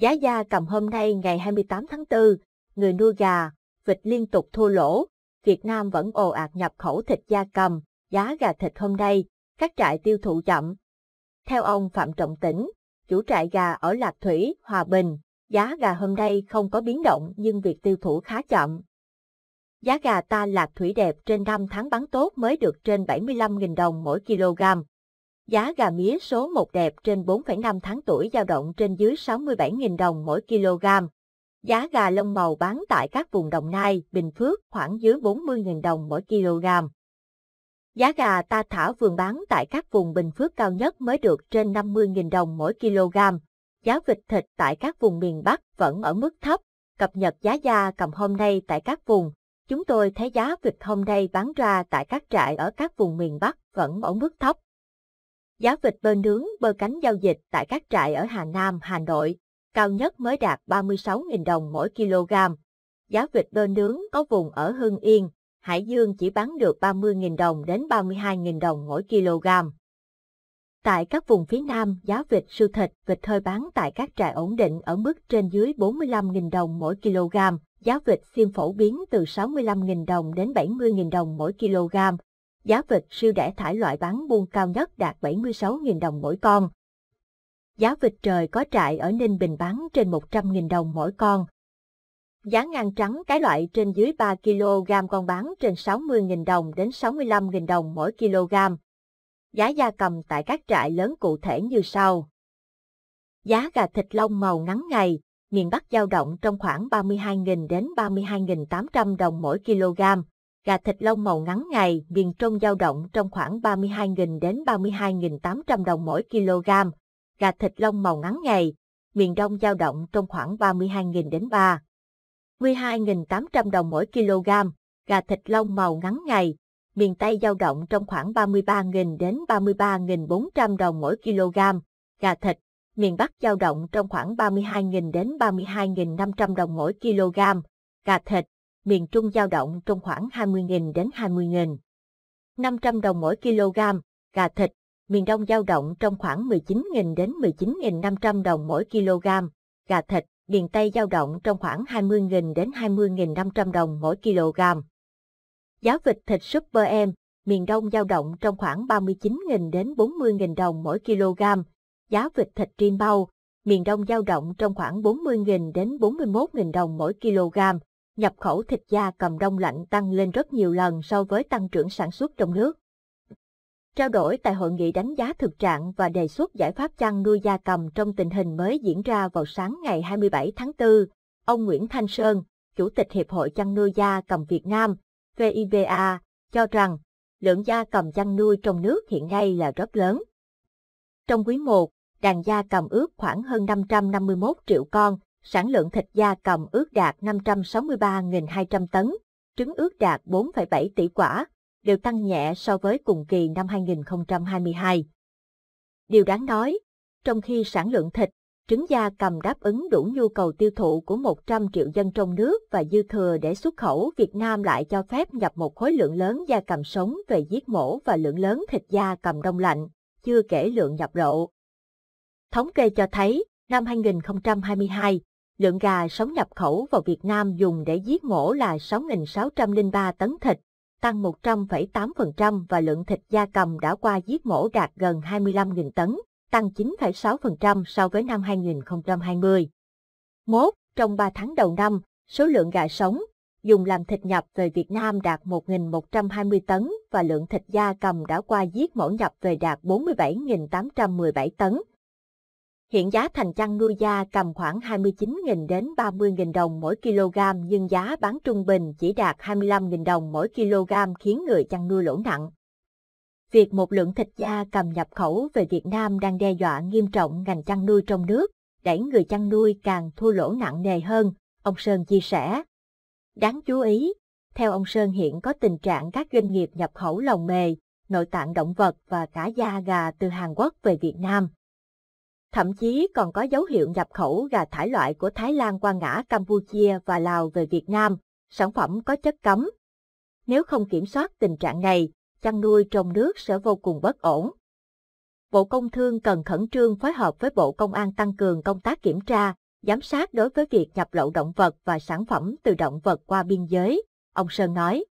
Giá gia cầm hôm nay ngày 28 tháng 4, người nuôi gà, vịt liên tục thua lỗ. Việt Nam vẫn ồ ạt nhập khẩu thịt gia cầm, giá gà thịt hôm nay, các trại tiêu thụ chậm. Theo ông Phạm Trọng Tĩnh, chủ trại gà ở Lạc Thủy, Hòa Bình, giá gà hôm nay không có biến động nhưng việc tiêu thụ khá chậm. Giá gà ta Lạc Thủy đẹp trên 5 tháng bán tốt mới được trên 75.000 đồng mỗi kg, Giá gà mía số 1 đẹp trên 4,5 tháng tuổi dao động trên dưới 67.000 đồng mỗi kg. Giá gà lông màu bán tại các vùng Đồng Nai, Bình Phước khoảng dưới 40.000 đồng mỗi kg. Giá gà ta thả vườn bán tại các vùng Bình Phước cao nhất mới được trên 50.000 đồng mỗi kg. Giá vịt thịt tại các vùng miền Bắc vẫn ở mức thấp. Cập nhật giá gia cầm hôm nay tại các vùng. Chúng tôi thấy giá vịt hôm nay bán ra tại các trại ở các vùng miền Bắc vẫn ở mức thấp. Giá vịt bơ nướng bơ cánh giao dịch tại các trại ở Hà Nam, Hà Nội, cao nhất mới đạt 36.000 đồng mỗi kg. Giá vịt bơ nướng có vùng ở Hưng Yên, Hải Dương chỉ bán được 30.000 đồng đến 32.000 đồng mỗi kg. Tại các vùng phía Nam, giá vịt siêu thịt, vịt hơi bán tại các trại ổn định ở mức trên dưới 45.000 đồng mỗi kg. Giá vịt xiêm phổ biến từ 65.000 đồng đến 70.000 đồng mỗi kg, giá vịt siêu rẻ thải loại bán buôn cao nhất đạt 76.000 đồng mỗi con. Giá vịt trời có trại ở Ninh Bình bán trên 100.000 đồng mỗi con. Giá ngang trắng cái loại trên dưới 3 kg con bán trên 60.000 đồng đến 65.000 đồng mỗi kg. Giá da cầm tại các trại lớn cụ thể như sau. Giá gà thịt lông màu ngắn ngày, miền Bắc dao động trong khoảng 32.000 đến 32.800 đồng mỗi kg gà thịt lông màu ngắn ngày miền Trung dao động trong khoảng 32.000 đến 32.800 đồng mỗi kg, gà thịt lông màu ngắn ngày miền Đông dao động trong khoảng 32.000 đến 32.800 đồng mỗi kg, gà thịt lông màu ngắn ngày miền Tây dao động trong khoảng 33.000 đến 33.400 đồng mỗi kg, gà thịt miền Bắc dao động trong khoảng 32.000 đến 32.500 đồng mỗi kg, gà thịt miền Trung dao động trong khoảng 20.000 đến 20.000. 500 đồng mỗi kg, gà thịt, miền Đông dao động trong khoảng 19.000 đến 19.500 đồng mỗi kg, gà thịt, miền Tây dao động trong khoảng 20.000 đến 20.500 đồng mỗi kg. Giá vịt thịt Super Em, miền Đông dao động trong khoảng 39.000 đến 40.000 đồng mỗi kg. Giá vịt thịt rim bao, miền Đông dao động trong khoảng 40.000 đến 41.000 đồng mỗi kg nhập khẩu thịt da cầm đông lạnh tăng lên rất nhiều lần so với tăng trưởng sản xuất trong nước. Trao đổi tại hội nghị đánh giá thực trạng và đề xuất giải pháp chăn nuôi gia cầm trong tình hình mới diễn ra vào sáng ngày 27 tháng 4, ông Nguyễn Thanh Sơn, Chủ tịch Hiệp hội chăn nuôi gia cầm Việt Nam, VIVA, cho rằng lượng gia cầm chăn nuôi trong nước hiện nay là rất lớn. Trong quý 1, đàn gia cầm ước khoảng hơn 551 triệu con, sản lượng thịt da cầm ước đạt 563.200 tấn, trứng ước đạt 4,7 tỷ quả, đều tăng nhẹ so với cùng kỳ năm 2022. Điều đáng nói, trong khi sản lượng thịt, trứng da cầm đáp ứng đủ nhu cầu tiêu thụ của 100 triệu dân trong nước và dư thừa để xuất khẩu, Việt Nam lại cho phép nhập một khối lượng lớn da cầm sống về giết mổ và lượng lớn thịt da cầm đông lạnh, chưa kể lượng nhập lậu. Thống kê cho thấy, năm 2022, lượng gà sống nhập khẩu vào Việt Nam dùng để giết mổ là 6.603 tấn thịt, tăng 100,8% và lượng thịt gia cầm đã qua giết mổ đạt gần 25.000 tấn, tăng 9,6% so với năm 2020. Mốt, trong 3 tháng đầu năm, số lượng gà sống dùng làm thịt nhập về Việt Nam đạt 1.120 tấn và lượng thịt gia cầm đã qua giết mổ nhập về đạt 47.817 tấn, Hiện giá thành chăn nuôi da cầm khoảng 29.000 đến 30.000 đồng mỗi kg nhưng giá bán trung bình chỉ đạt 25.000 đồng mỗi kg khiến người chăn nuôi lỗ nặng. Việc một lượng thịt da cầm nhập khẩu về Việt Nam đang đe dọa nghiêm trọng ngành chăn nuôi trong nước, đẩy người chăn nuôi càng thua lỗ nặng nề hơn, ông Sơn chia sẻ. Đáng chú ý, theo ông Sơn hiện có tình trạng các doanh nghiệp nhập khẩu lồng mề, nội tạng động vật và cả da gà từ Hàn Quốc về Việt Nam thậm chí còn có dấu hiệu nhập khẩu gà thải loại của Thái Lan qua ngã Campuchia và Lào về Việt Nam, sản phẩm có chất cấm. Nếu không kiểm soát tình trạng này, chăn nuôi trong nước sẽ vô cùng bất ổn. Bộ Công Thương cần khẩn trương phối hợp với Bộ Công an tăng cường công tác kiểm tra, giám sát đối với việc nhập lậu động vật và sản phẩm từ động vật qua biên giới, ông Sơn nói.